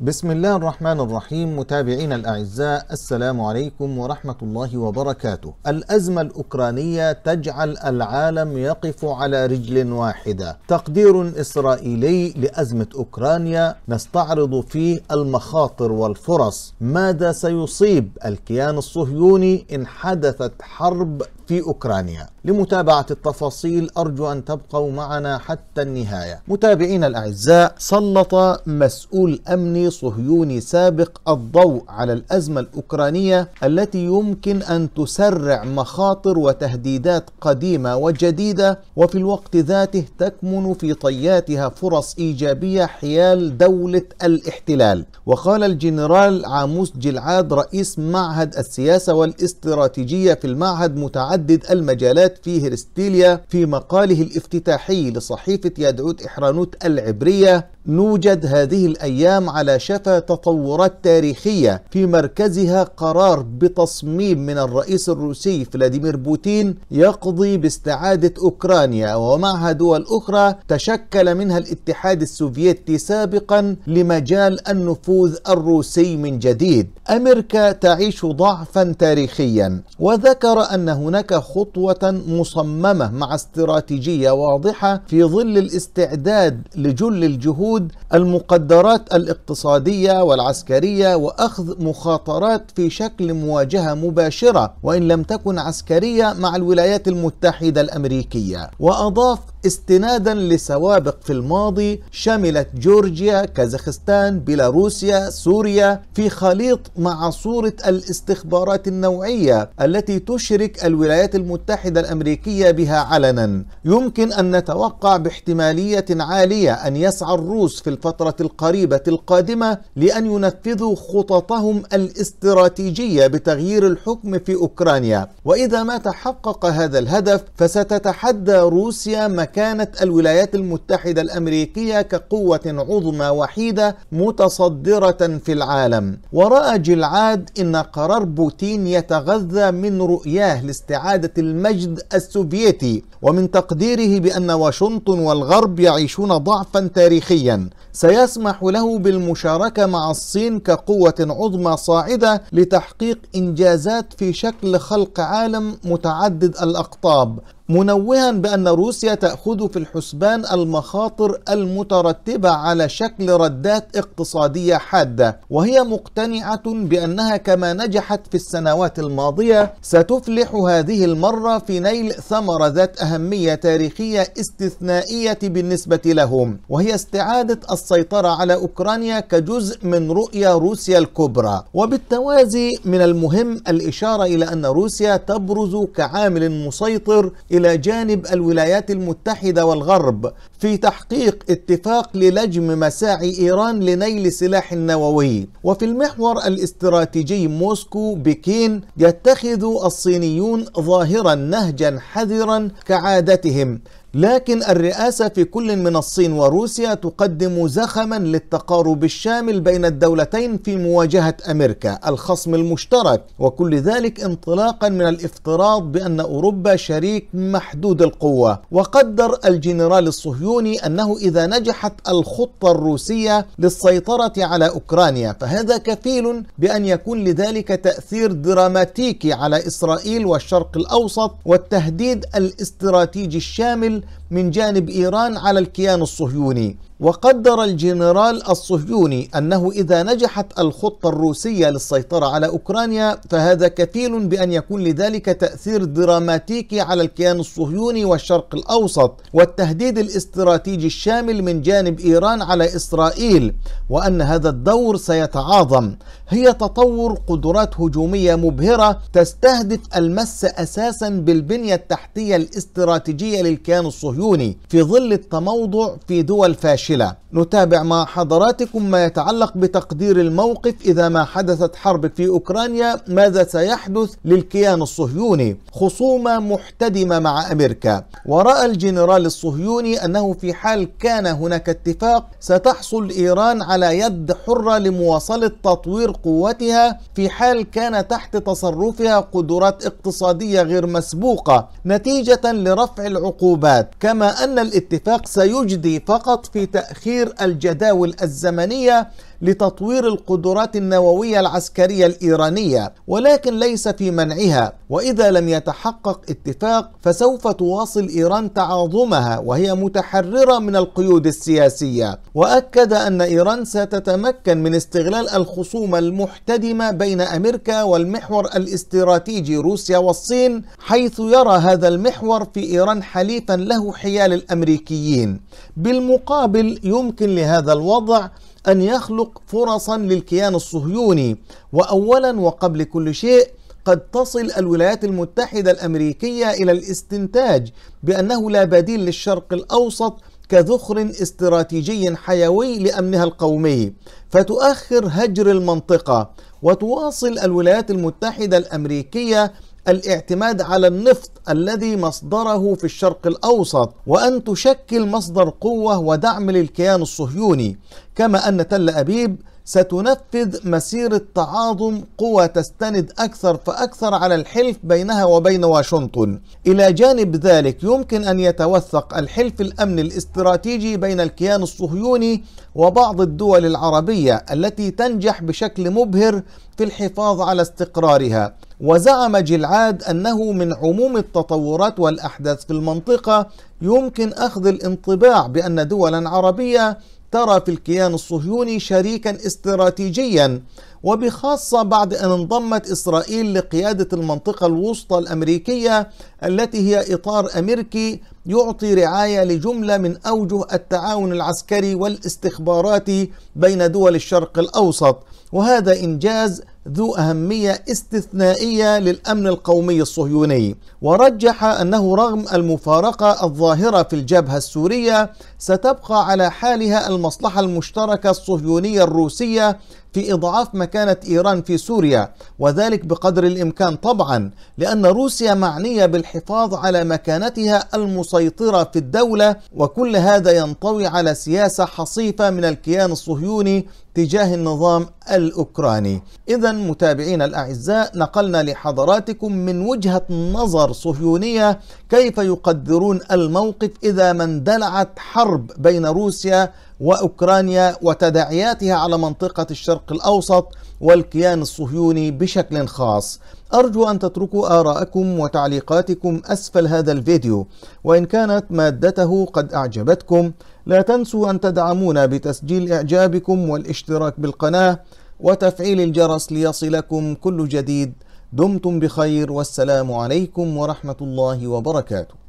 بسم الله الرحمن الرحيم متابعينا الاعزاء السلام عليكم ورحمه الله وبركاته. الازمه الاوكرانيه تجعل العالم يقف على رجل واحده. تقدير اسرائيلي لازمه اوكرانيا نستعرض فيه المخاطر والفرص. ماذا سيصيب الكيان الصهيوني ان حدثت حرب في أوكرانيا لمتابعة التفاصيل أرجو أن تبقوا معنا حتى النهاية متابعين الأعزاء سلط مسؤول أمني صهيوني سابق الضوء على الأزمة الأوكرانية التي يمكن أن تسرع مخاطر وتهديدات قديمة وجديدة وفي الوقت ذاته تكمن في طياتها فرص إيجابية حيال دولة الاحتلال وقال الجنرال عاموس جلعاد رئيس معهد السياسة والاستراتيجية في المعهد متعلق متعدد المجالات في هيرستيليا في مقاله الافتتاحي لصحيفة يدعوت إحرانوت العبرية نوجد هذه الايام على شفا تطورات تاريخيه في مركزها قرار بتصميم من الرئيس الروسي فلاديمير بوتين يقضي باستعاده اوكرانيا ومعها دول اخرى تشكل منها الاتحاد السوفيتي سابقا لمجال النفوذ الروسي من جديد. امريكا تعيش ضعفا تاريخيا وذكر ان هناك خطوه مصممه مع استراتيجيه واضحه في ظل الاستعداد لجل الجهود وجود المقدرات الاقتصاديه والعسكريه واخذ مخاطرات في شكل مواجهه مباشره وان لم تكن عسكريه مع الولايات المتحده الامريكيه واضاف استنادا لسوابق في الماضي شملت جورجيا كازاخستان بيلاروسيا سوريا في خليط مع صوره الاستخبارات النوعيه التي تشرك الولايات المتحده الامريكيه بها علنا يمكن ان نتوقع باحتماليه عاليه ان يسعى الروس الروس في الفترة القريبة القادمة لأن ينفذوا خططهم الاستراتيجية بتغيير الحكم في أوكرانيا وإذا ما تحقق هذا الهدف فستتحدى روسيا مكانة الولايات المتحدة الأمريكية كقوة عظمى وحيدة متصدرة في العالم ورأى جلعاد إن قرار بوتين يتغذى من رؤياه لاستعادة المجد السوفيتي ومن تقديره بأن واشنطن والغرب يعيشون ضعفا تاريخيا سيسمح له بالمشاركة مع الصين كقوة عظمى صاعدة لتحقيق إنجازات في شكل خلق عالم متعدد الأقطاب منوها بأن روسيا تأخذ في الحسبان المخاطر المترتبة على شكل ردات اقتصادية حادة وهي مقتنعة بأنها كما نجحت في السنوات الماضية ستفلح هذه المرة في نيل ثمرة ذات أهمية تاريخية استثنائية بالنسبة لهم وهي استعادة السيطرة على أوكرانيا كجزء من رؤية روسيا الكبرى وبالتوازي من المهم الإشارة إلى أن روسيا تبرز كعامل مسيطر إلى جانب الولايات المتحدة والغرب في تحقيق اتفاق للجم مساعي إيران لنيل سلاح نووي وفي المحور الاستراتيجي موسكو بكين يتخذ الصينيون ظاهرا نهجا حذرا كعادتهم لكن الرئاسة في كل من الصين وروسيا تقدم زخما للتقارب الشامل بين الدولتين في مواجهة أمريكا الخصم المشترك وكل ذلك انطلاقا من الافتراض بأن أوروبا شريك محدود القوة وقدر الجنرال الصهيوني أنه إذا نجحت الخطة الروسية للسيطرة على أوكرانيا فهذا كفيل بأن يكون لذلك تأثير دراماتيكي على إسرائيل والشرق الأوسط والتهديد الاستراتيجي الشامل من جانب إيران على الكيان الصهيوني وقدر الجنرال الصهيوني أنه إذا نجحت الخطة الروسية للسيطرة على أوكرانيا فهذا كفيل بأن يكون لذلك تأثير دراماتيكي على الكيان الصهيوني والشرق الأوسط والتهديد الاستراتيجي الشامل من جانب إيران على إسرائيل وأن هذا الدور سيتعاظم هي تطور قدرات هجومية مبهرة تستهدف المس أساسا بالبنية التحتية الاستراتيجية للكيان الصهيوني في ظل التموضع في دول فاشلة المفشلة نتابع مع حضراتكم ما يتعلق بتقدير الموقف إذا ما حدثت حرب في أوكرانيا ماذا سيحدث للكيان الصهيوني خصومة محتدمة مع أمريكا ورأى الجنرال الصهيوني أنه في حال كان هناك اتفاق ستحصل إيران على يد حرة لمواصلة تطوير قوتها في حال كان تحت تصرفها قدرات اقتصادية غير مسبوقة نتيجة لرفع العقوبات كما أن الاتفاق سيجدي فقط في تأخير الجداول الزمنية لتطوير القدرات النووية العسكرية الإيرانية ولكن ليس في منعها وإذا لم يتحقق اتفاق فسوف تواصل إيران تعاظمها وهي متحررة من القيود السياسية وأكد أن إيران ستتمكن من استغلال الخصومة المحتدمة بين أمريكا والمحور الاستراتيجي روسيا والصين حيث يرى هذا المحور في إيران حليفا له حيال الأمريكيين بالمقابل يمكن لهذا الوضع أن يخلق فرصا للكيان الصهيوني وأولا وقبل كل شيء قد تصل الولايات المتحدة الأمريكية إلى الاستنتاج بأنه لا بديل للشرق الأوسط كذخر استراتيجي حيوي لأمنها القومي فتؤخر هجر المنطقة وتواصل الولايات المتحدة الأمريكية الاعتماد على النفط الذي مصدره في الشرق الأوسط وأن تشكل مصدر قوة ودعم للكيان الصهيوني كما أن تل أبيب ستنفذ مسيرة تعاظم قوى تستند أكثر فأكثر على الحلف بينها وبين واشنطن إلى جانب ذلك يمكن أن يتوثق الحلف الأمن الاستراتيجي بين الكيان الصهيوني وبعض الدول العربية التي تنجح بشكل مبهر في الحفاظ على استقرارها وزعم جلعاد أنه من عموم التطورات والأحداث في المنطقة يمكن أخذ الانطباع بأن دولا عربية ترى في الكيان الصهيوني شريكا استراتيجيا وبخاصة بعد أن انضمت إسرائيل لقيادة المنطقة الوسطى الأمريكية التي هي إطار أمريكي يعطي رعاية لجملة من أوجه التعاون العسكري والاستخباراتي بين دول الشرق الأوسط وهذا إنجاز ذو أهمية استثنائية للأمن القومي الصهيوني ورجح أنه رغم المفارقة الظاهرة في الجبهة السورية ستبقى على حالها المصلحة المشتركة الصهيونية الروسية في إضعاف مكانة إيران في سوريا وذلك بقدر الإمكان طبعا لأن روسيا معنية بالحفاظ على مكانتها المسيطرة في الدولة وكل هذا ينطوي على سياسة حصيفة من الكيان الصهيوني تجاه النظام الأوكراني إذا متابعين الأعزاء نقلنا لحضراتكم من وجهة نظر صهيونية كيف يقدرون الموقف إذا ما اندلعت حرب بين روسيا وأوكرانيا وتداعياتها على منطقة الشرق الشرق الأوسط والكيان الصهيوني بشكل خاص أرجو أن تتركوا آراءكم وتعليقاتكم أسفل هذا الفيديو وإن كانت مادته قد أعجبتكم لا تنسوا أن تدعمونا بتسجيل إعجابكم والاشتراك بالقناة وتفعيل الجرس ليصلكم كل جديد دمتم بخير والسلام عليكم ورحمة الله وبركاته